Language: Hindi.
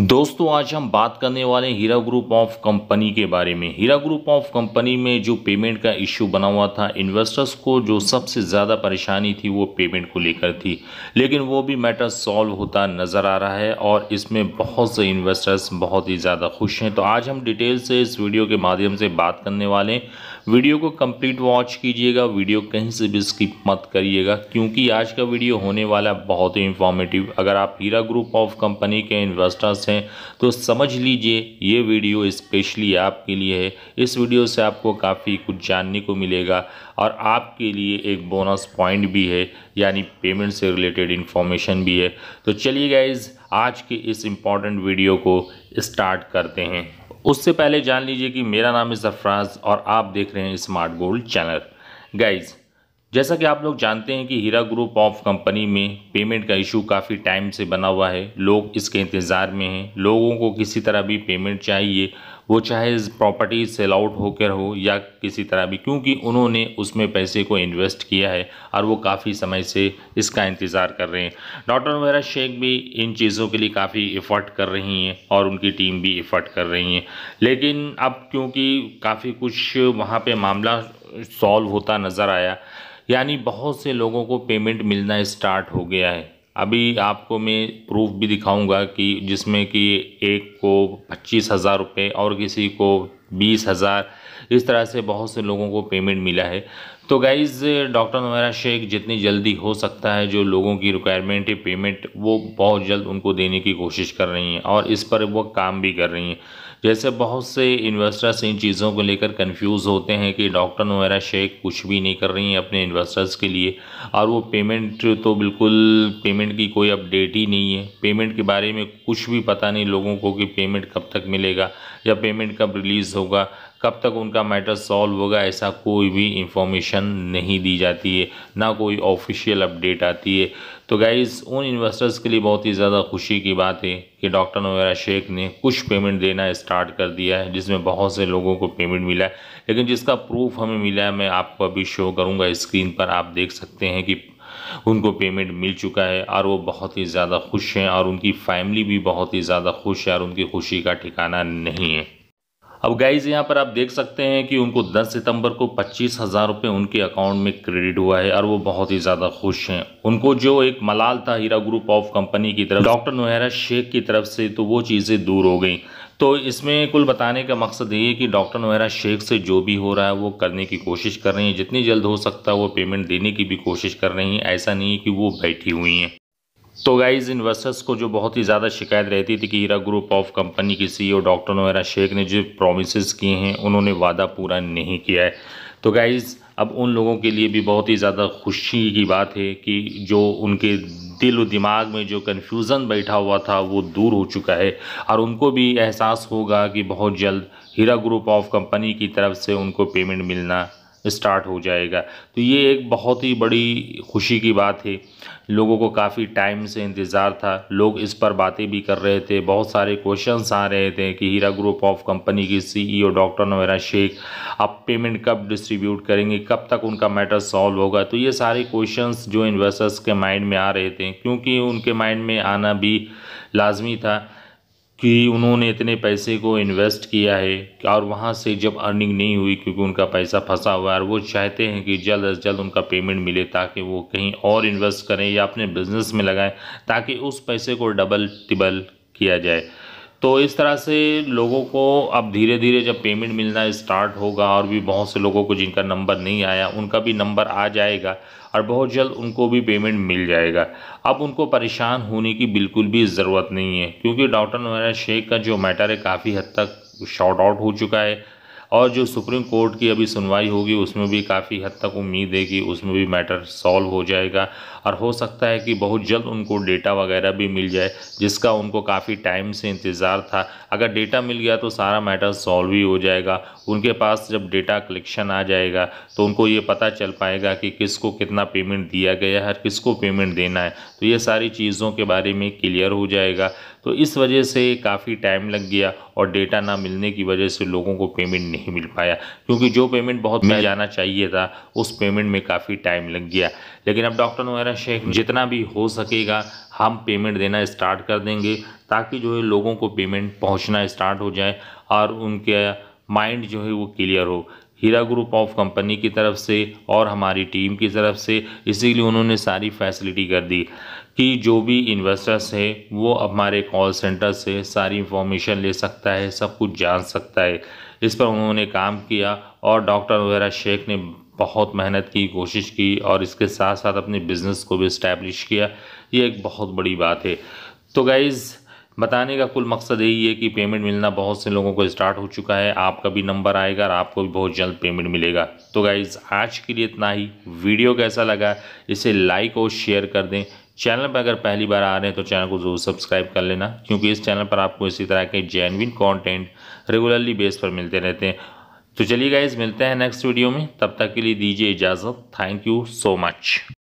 दोस्तों आज हम बात करने वाले हैं हीरा ग्रुप ऑफ कंपनी के बारे में हीरा ग्रुप ऑफ कंपनी में जो पेमेंट का इश्यू बना हुआ था इन्वेस्टर्स को जो सबसे ज़्यादा परेशानी थी वो पेमेंट को लेकर थी लेकिन वो भी मैटर सॉल्व होता नज़र आ रहा है और इसमें बहुत से इन्वेस्टर्स बहुत ही ज़्यादा खुश हैं तो आज हम डिटेल से इस वीडियो के माध्यम से बात करने वाले हैं वीडियो को कंप्लीट वॉच कीजिएगा वीडियो कहीं से भी स्किप मत करिएगा क्योंकि आज का वीडियो होने वाला बहुत ही इन्फॉर्मेटिव अगर आप हीरा ग्रुप ऑफ कंपनी के इन्वेस्टर्स हैं तो समझ लीजिए ये वीडियो स्पेशली आपके लिए है इस वीडियो से आपको काफ़ी कुछ जानने को मिलेगा और आपके लिए एक बोनस पॉइंट भी है यानी पेमेंट से रिलेटेड इन्फॉर्मेशन भी है तो चलिए गाइज आज के इस इम्पॉर्टेंट वीडियो को स्टार्ट करते हैं उससे पहले जान लीजिए कि मेरा नाम है सरफराज और आप देख रहे हैं स्मार्ट गोल्ड चैनल गाइज जैसा कि आप लोग जानते हैं कि हीरा ग्रुप ऑफ कंपनी में पेमेंट का इशू काफ़ी टाइम से बना हुआ है लोग इसके इंतज़ार में हैं लोगों को किसी तरह भी पेमेंट चाहिए वो चाहे प्रॉपर्टी सेल आउट होकर हो या किसी तरह भी क्योंकि उन्होंने उसमें पैसे को इन्वेस्ट किया है और वो काफ़ी समय से इसका इंतज़ार कर रहे हैं डॉक्टर वगैरह शेख भी इन चीज़ों के लिए काफ़ी एफर्ट कर रही हैं और उनकी टीम भी एफर्ट कर रही हैं लेकिन अब क्योंकि काफ़ी कुछ वहाँ पर मामला सॉल्व होता नज़र आया यानी बहुत से लोगों को पेमेंट मिलना स्टार्ट हो गया है अभी आपको मैं प्रूफ भी दिखाऊंगा कि जिसमें कि एक को पच्चीस हज़ार रुपये और किसी को बीस हज़ार इस तरह से बहुत से लोगों को पेमेंट मिला है तो गाइज़ डॉक्टर नोरा शेख जितनी जल्दी हो सकता है जो लोगों की रिक्वायरमेंट है पेमेंट वो बहुत जल्द उनको देने की कोशिश कर रही हैं और इस पर वो काम भी कर रही हैं जैसे बहुत से इन्वेस्टर्स इन चीज़ों को लेकर कंफ्यूज होते हैं कि डॉक्टर वगैरह शेख कुछ भी नहीं कर रही हैं अपने इन्वेस्टर्स के लिए और वो पेमेंट तो बिल्कुल पेमेंट की कोई अपडेट ही नहीं है पेमेंट के बारे में कुछ भी पता नहीं लोगों को कि पेमेंट कब तक मिलेगा या पेमेंट कब रिलीज़ होगा कब तक उनका मैटर सॉल्व होगा ऐसा कोई भी इंफॉर्मेशन नहीं दी जाती है ना कोई ऑफिशियल अपडेट आती है तो गाइज़ उन इन्वेस्टर्स के लिए बहुत ही ज़्यादा खुशी की बात है कि डॉक्टर नवेरा शेख ने कुछ पेमेंट देना स्टार्ट कर दिया है जिसमें बहुत से लोगों को पेमेंट मिला है लेकिन जिसका प्रूफ हमें मिला है मैं आपको अभी शो करूँगा स्क्रीन पर आप देख सकते हैं कि उनको पेमेंट मिल चुका है और वो बहुत ही ज़्यादा खुश हैं और उनकी फैमिली भी बहुत ही ज़्यादा खुश है और उनकी खुशी का ठिकाना नहीं है अब गाइज यहाँ पर आप देख सकते हैं कि उनको 10 सितंबर को पच्चीस हज़ार रुपये उनके अकाउंट में क्रेडिट हुआ है और वो बहुत ही ज़्यादा खुश हैं उनको जो एक मलाल था हीरा ग्रुप ऑफ कंपनी की तरफ डॉक्टर नोहरा शेख की तरफ से तो वो चीज़ें दूर हो गई तो इसमें कुल बताने का मकसद ये है कि डॉक्टर नोहरा शेख से जो भी हो रहा है वो करने की कोशिश कर रही हैं जितनी जल्द हो सकता है वो पेमेंट देने की भी कोशिश कर रही हैं ऐसा नहीं है कि वो बैठी हुई हैं तो गाइज इन्वेस्टर्स को जो बहुत ही ज़्यादा शिकायत रहती थी कि हीरा ग्रुप ऑफ कंपनी की सीईओ डॉक्टर नवेरा शेख ने जो प्रोमिस किए हैं उन्होंने वादा पूरा नहीं किया है तो गाइज़ अब उन लोगों के लिए भी बहुत ही ज़्यादा खुशी की बात है कि जो उनके दिल और दिमाग में जो कन्फ्यूज़न बैठा हुआ था वो दूर हो चुका है और उनको भी एहसास होगा कि बहुत जल्द हीरा ग्रुप ऑफ कंपनी की तरफ से उनको पेमेंट मिलना स्टार्ट हो जाएगा तो ये एक बहुत ही बड़ी खुशी की बात है लोगों को काफ़ी टाइम से इंतज़ार था लोग इस पर बातें भी कर रहे थे बहुत सारे क्वेश्चंस आ रहे थे कि हीरा ग्रुप ऑफ कंपनी की सीईओ डॉक्टर नवेरा शेख अब पेमेंट कब डिस्ट्रीब्यूट करेंगे कब तक उनका मैटर सॉल्व होगा तो ये सारे क्वेश्चंस जो इन्वेस्टर्स के माइंड में आ रहे थे क्योंकि उनके माइंड में आना भी लाजमी था कि उन्होंने इतने पैसे को इन्वेस्ट किया है और वहाँ से जब अर्निंग नहीं हुई क्योंकि उनका पैसा फंसा हुआ है और वो चाहते हैं कि जल्द अज जल्द उनका पेमेंट मिले ताकि वो कहीं और इन्वेस्ट करें या अपने बिज़नेस में लगाएं ताकि उस पैसे को डबल टिबल किया जाए तो इस तरह से लोगों को अब धीरे धीरे जब पेमेंट मिलना स्टार्ट होगा और भी बहुत से लोगों को जिनका नंबर नहीं आया उनका भी नंबर आ जाएगा और बहुत जल्द उनको भी पेमेंट मिल जाएगा अब उनको परेशान होने की बिल्कुल भी ज़रूरत नहीं है क्योंकि डॉक्टर नवैरा शेख का जो मैटर है काफ़ी हद तक शॉर्ट आउट हो चुका है और जो सुप्रीम कोर्ट की अभी सुनवाई होगी उसमें भी काफ़ी हद तक उम्मीद है कि उसमें भी मैटर सॉल्व हो जाएगा और हो सकता है कि बहुत जल्द उनको डेटा वगैरह भी मिल जाए जिसका उनको काफ़ी टाइम से इंतज़ार था अगर डेटा मिल गया तो सारा मैटर सॉल्व ही हो जाएगा उनके पास जब डेटा कलेक्शन आ जाएगा तो उनको ये पता चल पाएगा कि किसको कितना पेमेंट दिया गया है किसको पेमेंट देना है तो ये सारी चीज़ों के बारे में क्लियर हो जाएगा तो इस वजह से काफ़ी टाइम लग गया और डेटा ना मिलने की वजह से लोगों को पेमेंट नहीं मिल पाया क्योंकि जो पेमेंट बहुत मिल जाना चाहिए था उस पेमेंट में काफ़ी टाइम लग गया लेकिन अब डॉक्टर नोरा शेख जितना भी हो सकेगा हम पेमेंट देना स्टार्ट कर देंगे ताकि जो है लोगों को पेमेंट पहुँचना स्टार्ट हो जाए और उनका माइंड जो है वो क्लियर हो हीरा ग्रुप ऑफ कंपनी की तरफ से और हमारी टीम की तरफ से इसीलिए उन्होंने सारी फैसिलिटी कर दी कि जो भी इन्वेस्टर्स हैं वो हमारे कॉल सेंटर से सारी इंफॉर्मेशन ले सकता है सब कुछ जान सकता है इस पर उन्होंने काम किया और डॉक्टर वगैरह शेख ने बहुत मेहनत की कोशिश की और इसके साथ साथ अपने बिज़नेस को भी इस्टेब्लिश किया ये एक बहुत बड़ी बात है तो गाइज़ बताने का कुल मकसद यही है कि पेमेंट मिलना बहुत से लोगों को स्टार्ट हो चुका है आपका भी नंबर आएगा और आपको भी बहुत जल्द पेमेंट मिलेगा तो गाइज़ आज के लिए इतना ही वीडियो कैसा लगा इसे लाइक और शेयर कर दें चैनल पर अगर पहली बार आ रहे हैं तो चैनल को ज़रूर सब्सक्राइब कर लेना क्योंकि इस चैनल पर आपको इसी तरह के जेनविन कॉन्टेंट रेगुलरली बेस पर मिलते रहते हैं तो चलिए गाइज़ मिलते हैं नेक्स्ट वीडियो में तब तक के लिए दीजिए इजाज़त थैंक यू सो मच